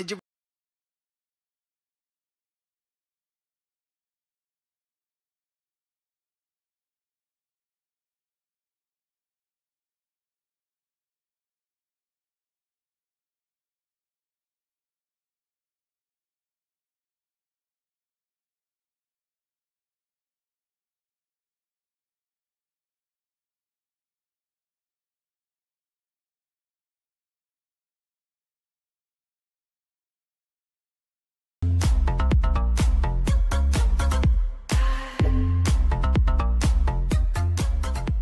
Did you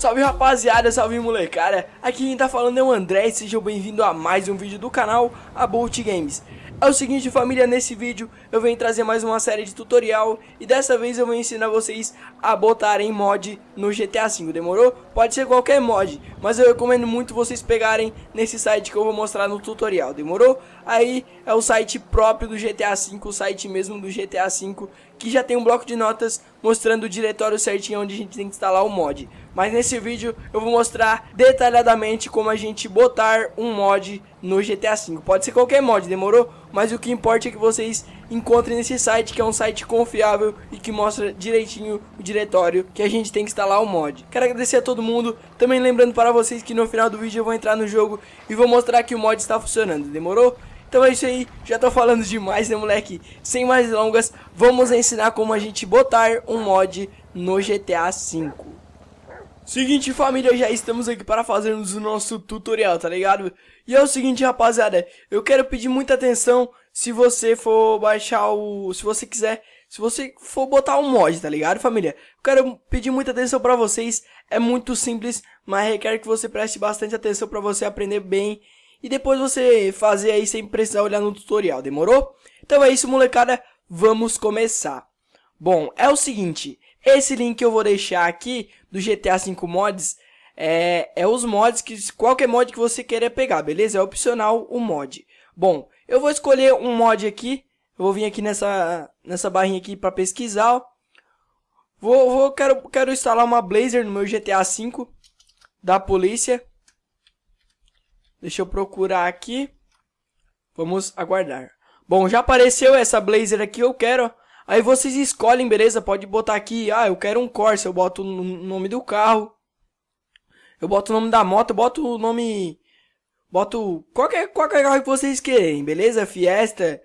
Salve rapaziada, salve molecada, aqui quem tá falando é o André e sejam bem-vindos a mais um vídeo do canal A Bolt Games. É o seguinte família, nesse vídeo eu venho trazer mais uma série de tutorial e dessa vez eu vou ensinar vocês a botarem mod no GTA V, demorou? Pode ser qualquer mod, mas eu recomendo muito vocês pegarem nesse site que eu vou mostrar no tutorial, demorou? Aí é o site próprio do GTA V, o site mesmo do GTA V que já tem um bloco de notas mostrando o diretório certinho onde a gente tem que instalar o mod. Mas nesse vídeo eu vou mostrar detalhadamente como a gente botar um mod no GTA V. Pode ser qualquer mod, demorou? Mas o que importa é que vocês encontrem nesse site, que é um site confiável e que mostra direitinho o diretório que a gente tem que instalar o mod. Quero agradecer a todo mundo, também lembrando para vocês que no final do vídeo eu vou entrar no jogo e vou mostrar que o mod está funcionando, demorou? Então é isso aí, já tô falando demais, né, moleque? Sem mais longas, vamos ensinar como a gente botar um mod no GTA V. Seguinte, família, já estamos aqui para fazermos o nosso tutorial, tá ligado? E é o seguinte, rapaziada, eu quero pedir muita atenção se você for baixar o... Se você quiser, se você for botar um mod, tá ligado, família? Eu quero pedir muita atenção para vocês, é muito simples, mas requer que você preste bastante atenção para você aprender bem e depois você fazer aí sem precisar olhar no tutorial, demorou? Então é isso, molecada, vamos começar. Bom, é o seguinte, esse link que eu vou deixar aqui do GTA V Mods é, é os mods, que qualquer mod que você queira pegar, beleza? É opcional o mod. Bom, eu vou escolher um mod aqui, eu vou vir aqui nessa, nessa barrinha aqui para pesquisar, ó. Vou, vou, quero, quero instalar uma Blazer no meu GTA V da polícia. Deixa eu procurar aqui. Vamos aguardar. Bom, já apareceu essa blazer aqui, eu quero. Aí vocês escolhem, beleza? Pode botar aqui, ah, eu quero um Corsa, eu boto o nome do carro. Eu boto o nome da moto, eu boto o nome... Boto qualquer, qualquer carro que vocês querem, beleza? Fiesta.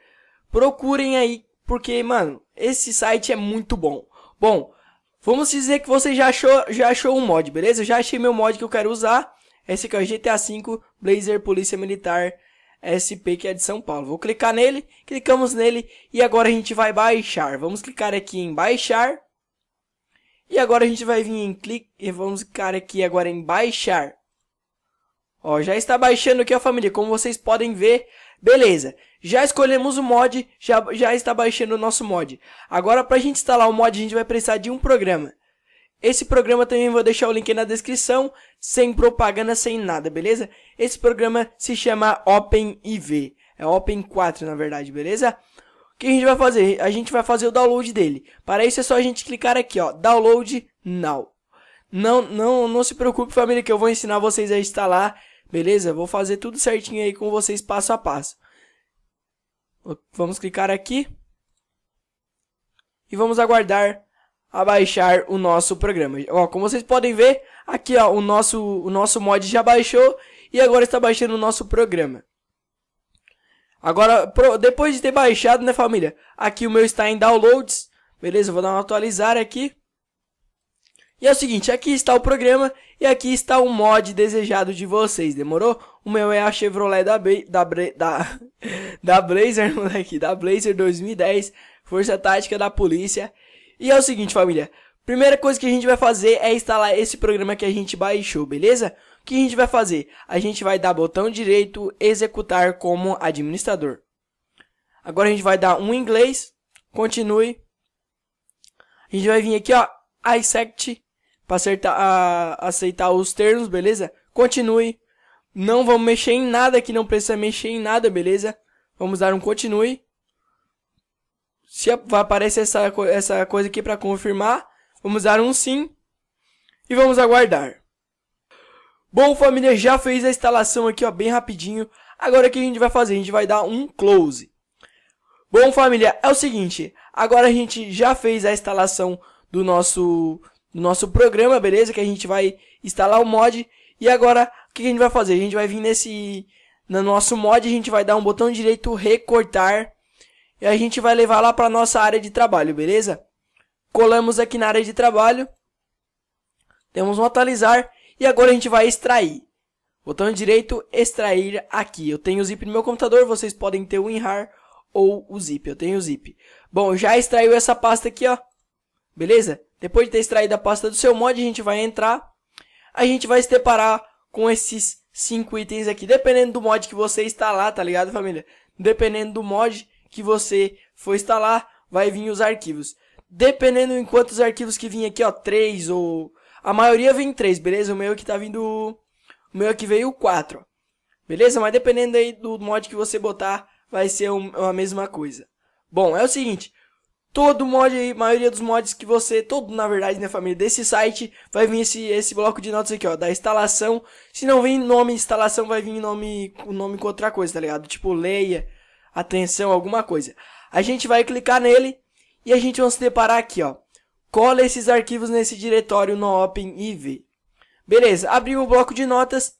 Procurem aí, porque, mano, esse site é muito bom. Bom, vamos dizer que você já achou, já achou um mod, beleza? Eu já achei meu mod que eu quero usar. Esse aqui é o GTA V Blazer Polícia Militar SP, que é de São Paulo. Vou clicar nele, clicamos nele e agora a gente vai baixar. Vamos clicar aqui em baixar. E agora a gente vai vir em clique e vamos clicar aqui agora em baixar. Ó, já está baixando aqui a família, como vocês podem ver. Beleza, já escolhemos o mod, já, já está baixando o nosso mod. Agora para a gente instalar o mod a gente vai precisar de um programa. Esse programa também vou deixar o link na descrição, sem propaganda, sem nada, beleza? Esse programa se chama Open IV. É Open 4, na verdade, beleza? O que a gente vai fazer? A gente vai fazer o download dele. Para isso é só a gente clicar aqui, ó, download now. Não, não, não se preocupe, família, que eu vou ensinar vocês a instalar, beleza? Vou fazer tudo certinho aí com vocês passo a passo. Vamos clicar aqui. E vamos aguardar a baixar o nosso programa. Ó, como vocês podem ver, aqui ó, o nosso, o nosso mod já baixou e agora está baixando o nosso programa. Agora, pro, depois de ter baixado, né família, aqui o meu está em downloads, beleza? Vou dar uma atualizar aqui. E é o seguinte, aqui está o programa e aqui está o mod desejado de vocês, demorou? O meu é a Chevrolet da, Be da, da, da Blazer, moleque, da Blazer 2010, Força Tática da Polícia. E é o seguinte, família. Primeira coisa que a gente vai fazer é instalar esse programa que a gente baixou, beleza? O que a gente vai fazer? A gente vai dar botão direito, executar como administrador. Agora a gente vai dar um inglês, continue. A gente vai vir aqui, ó, accept, para acertar, aceitar os termos, beleza? Continue. Não vamos mexer em nada que não precisa mexer em nada, beleza? Vamos dar um continue. Se aparece essa, essa coisa aqui para confirmar, vamos dar um sim e vamos aguardar. Bom, família, já fez a instalação aqui, ó, bem rapidinho. Agora o que a gente vai fazer? A gente vai dar um close. Bom, família, é o seguinte, agora a gente já fez a instalação do nosso, do nosso programa, beleza? Que a gente vai instalar o mod. E agora, o que a gente vai fazer? A gente vai vir nesse, no nosso mod, a gente vai dar um botão direito recortar e a gente vai levar lá para nossa área de trabalho, beleza? Colamos aqui na área de trabalho, temos um atualizar e agora a gente vai extrair. Botão direito, extrair aqui. Eu tenho o zip no meu computador, vocês podem ter o WinRAR ou o zip, eu tenho o zip. Bom, já extraiu essa pasta aqui, ó. Beleza? Depois de ter extraído a pasta do seu mod, a gente vai entrar. A gente vai se deparar com esses cinco itens aqui, dependendo do mod que você instalar, tá ligado, família? Dependendo do mod, que você for instalar, vai vir os arquivos. Dependendo em quantos arquivos que vinha aqui, ó, 3 ou... A maioria vem 3, beleza? O meu aqui tá vindo... O meu aqui veio 4, beleza? Mas dependendo aí do mod que você botar, vai ser uma mesma coisa. Bom, é o seguinte, todo mod aí, maioria dos mods que você, todo na verdade, né, família, desse site, vai vir esse, esse bloco de notas aqui, ó, da instalação. Se não vir nome instalação, vai vir nome, o nome com outra coisa, tá ligado? Tipo, leia, atenção, alguma coisa. A gente vai clicar nele e a gente vai se deparar aqui, ó. Cola esses arquivos nesse diretório no OpenIV. Beleza, abriu o bloco de notas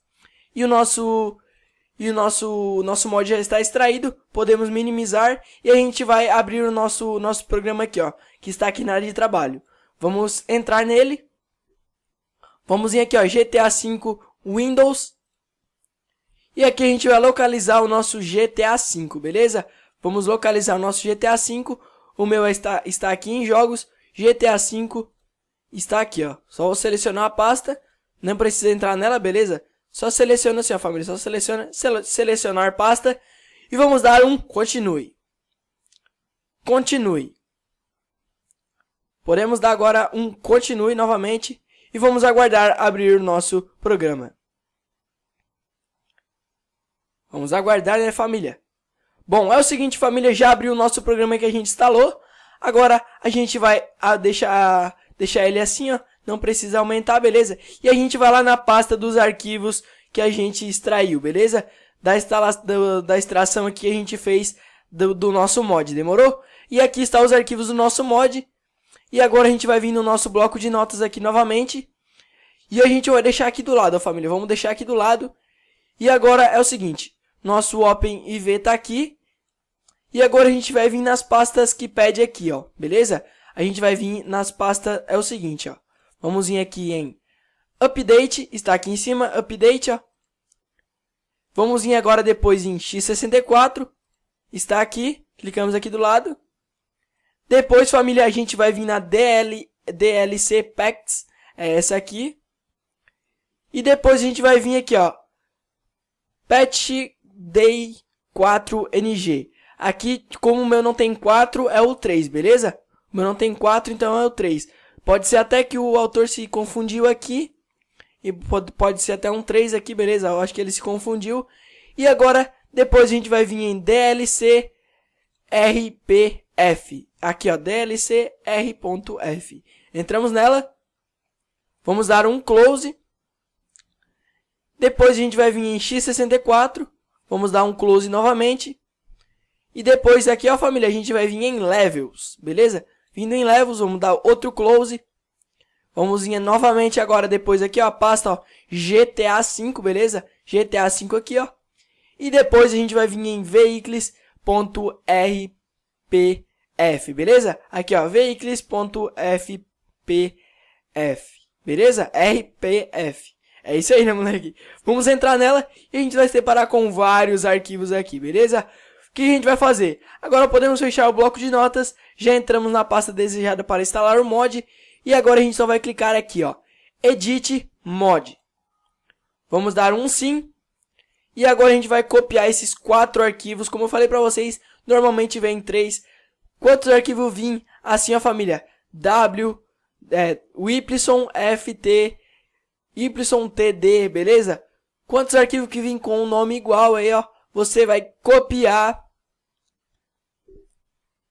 e o nosso e o nosso nosso mod já está extraído. Podemos minimizar e a gente vai abrir o nosso nosso programa aqui, ó, que está aqui na área de trabalho. Vamos entrar nele. Vamos vir aqui, ó, GTA 5 Windows e aqui a gente vai localizar o nosso GTA V, beleza? Vamos localizar o nosso GTA V. O meu é está, está aqui em jogos. GTA V está aqui, ó. Só vou selecionar a pasta. Não precisa entrar nela, beleza? Só seleciona assim, ó, família. Só seleciona, sele, selecionar pasta. E vamos dar um continue. Continue. Podemos dar agora um continue novamente. E vamos aguardar abrir o nosso programa. Vamos aguardar, né, família? Bom, é o seguinte, família, já abriu o nosso programa que a gente instalou. Agora a gente vai a ah, deixar, deixar ele assim, ó. Não precisa aumentar, beleza? E a gente vai lá na pasta dos arquivos que a gente extraiu, beleza? Da, instala do, da extração aqui a gente fez do, do nosso mod, demorou? E aqui está os arquivos do nosso mod. E agora a gente vai vir no nosso bloco de notas aqui novamente. E a gente vai deixar aqui do lado, ó, família. Vamos deixar aqui do lado. E agora é o seguinte. Nosso Open IV tá aqui. E agora a gente vai vir nas pastas que pede aqui, ó. Beleza? A gente vai vir nas pastas, é o seguinte, ó. Vamos vir aqui em Update, está aqui em cima, Update, ó. Vamos vir agora depois em X64, está aqui, clicamos aqui do lado. Depois, família, a gente vai vir na DL, DLC Packs, é essa aqui. E depois a gente vai vir aqui, ó. Patch dei 4 NG. Aqui, como o meu não tem 4, é o 3, beleza? O meu não tem 4, então é o 3. Pode ser até que o autor se confundiu aqui. E pode, pode ser até um 3 aqui, beleza? Eu acho que ele se confundiu. E agora, depois a gente vai vir em DLC RPF. Aqui, ó, DLC R.F. Entramos nela. Vamos dar um close. Depois a gente vai vir em x64. Vamos dar um close novamente. E depois aqui, ó família, a gente vai vir em levels, beleza? Vindo em levels, vamos dar outro close. Vamos vir novamente agora depois aqui, ó, pasta, ó, GTA 5, beleza? GTA 5 aqui, ó. E depois a gente vai vir em veículos.rpf, beleza? Aqui, ó, veículos.fpf, beleza? RPF. É isso aí, né, moleque? Vamos entrar nela e a gente vai separar com vários arquivos aqui, beleza? O que a gente vai fazer? Agora podemos fechar o bloco de notas, já entramos na pasta desejada para instalar o mod, e agora a gente só vai clicar aqui, ó, Edit Mod. Vamos dar um sim, e agora a gente vai copiar esses quatro arquivos, como eu falei para vocês, normalmente vem três. Quantos arquivos vim? Assim, a família, W, é, Whiplisson, FT, YTD, beleza? Quantos arquivos que vêm com um nome igual aí, ó. Você vai copiar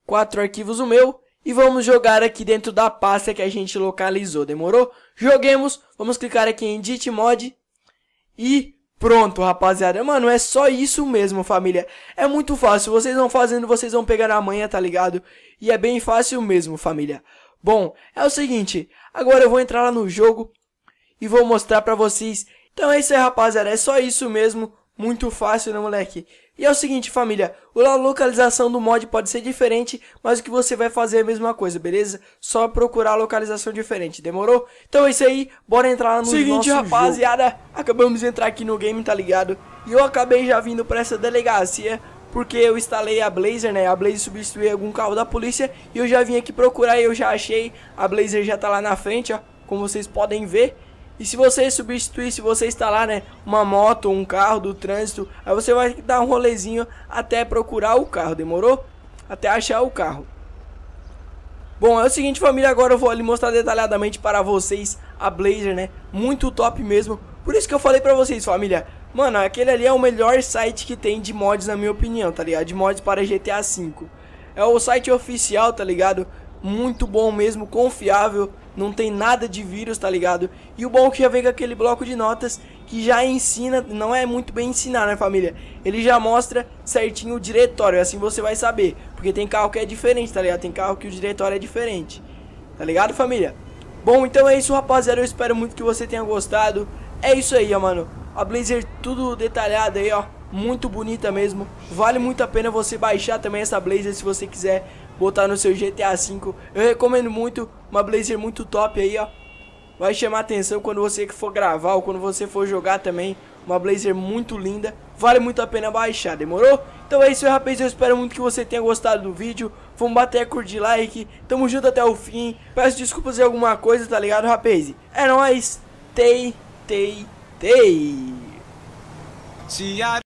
quatro arquivos o meu e vamos jogar aqui dentro da pasta que a gente localizou, demorou? Joguemos, vamos clicar aqui em Edit Mod e pronto, rapaziada. Mano, é só isso mesmo, família. É muito fácil, vocês vão fazendo, vocês vão pegar amanhã, tá ligado? E é bem fácil mesmo, família. Bom, é o seguinte, agora eu vou entrar lá no jogo e vou mostrar para vocês. Então é isso aí, rapaziada. É só isso mesmo. Muito fácil, né, moleque? E é o seguinte, família, a localização do mod pode ser diferente, mas o que você vai fazer é a mesma coisa, beleza? Só procurar a localização diferente, demorou? Então é isso aí, bora entrar no Seguinte, rapaziada, jogo. acabamos de entrar aqui no game, tá ligado? E eu acabei já vindo pra essa delegacia, porque eu instalei a Blazer, né? A Blazer substituiu algum carro da polícia, e eu já vim aqui procurar e eu já achei, a Blazer já tá lá na frente, ó, como vocês podem ver. E se você substituir, se você instalar né, uma moto, um carro do trânsito, aí você vai dar um rolezinho até procurar o carro, demorou? Até achar o carro. Bom, é o seguinte família, agora eu vou lhe mostrar detalhadamente para vocês a Blazer, né? Muito top mesmo. Por isso que eu falei para vocês, família. Mano, aquele ali é o melhor site que tem de mods, na minha opinião, tá ligado? De mods para GTA V. É o site oficial, tá ligado? Muito bom mesmo, confiável não tem nada de vírus, tá ligado? E o bom é que já vem com aquele bloco de notas que já ensina, não é muito bem ensinar, né, família? Ele já mostra certinho o diretório, assim você vai saber. Porque tem carro que é diferente, tá ligado? Tem carro que o diretório é diferente. Tá ligado, família? Bom, então é isso, rapaziada. Eu espero muito que você tenha gostado. É isso aí, ó, mano. A Blazer tudo detalhado aí, ó muito bonita mesmo. Vale muito a pena você baixar também essa blazer se você quiser botar no seu GTA V. Eu recomendo muito, uma blazer muito top aí, ó. Vai chamar atenção quando você for gravar ou quando você for jogar também. Uma blazer muito linda, vale muito a pena baixar, demorou? Então é isso, rapaz, eu espero muito que você tenha gostado do vídeo. Vamos bater a de like, tamo junto até o fim. Peço desculpas em alguma coisa, tá ligado, rapaz? É nóis, tei, tei, tei. Se